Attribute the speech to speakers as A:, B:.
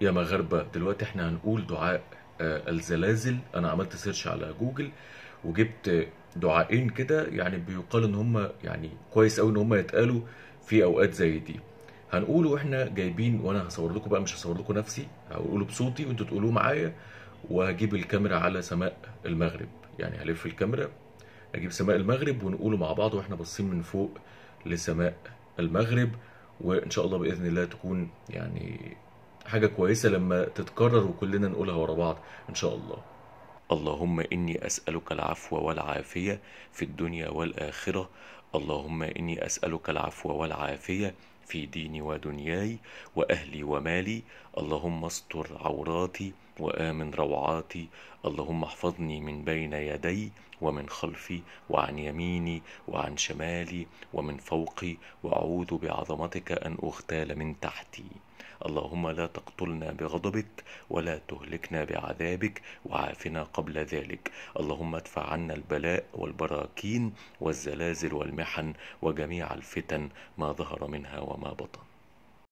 A: يا مغاربة دلوقتي احنا هنقول دعاء آه، الزلازل انا عملت سيرش على جوجل وجبت دعائين كده يعني بيقال ان هم يعني كويس قوي ان هم يتقالوا في اوقات زي دي هنقوله واحنا جايبين وانا هصور لكم بقى مش هصور لكم نفسي هقوله بصوتي وانتوا تقولوه معايا وهجيب الكاميرا على سماء المغرب يعني هلف الكاميرا اجيب سماء المغرب ونقوله مع بعض واحنا باصين من فوق لسماء المغرب وان شاء الله باذن الله تكون يعني حاجة كويسة لما تتكرر وكلنا نقولها ورا بعض إن شاء الله اللهم إني أسألك العفو والعافية في الدنيا والآخرة اللهم إني أسألك العفو والعافية في ديني ودنياي وأهلي ومالي اللهم استر عوراتي وآمن روعاتي اللهم احفظني من بين يدي ومن خلفي وعن يميني وعن شمالي ومن فوقي واعوذ بعظمتك ان اغتال من تحتي اللهم لا تقتلنا بغضبك ولا تهلكنا بعذابك وعافنا قبل ذلك اللهم ادفع عنا البلاء والبراكين والزلازل والمحن وجميع الفتن ما ظهر منها وما بطن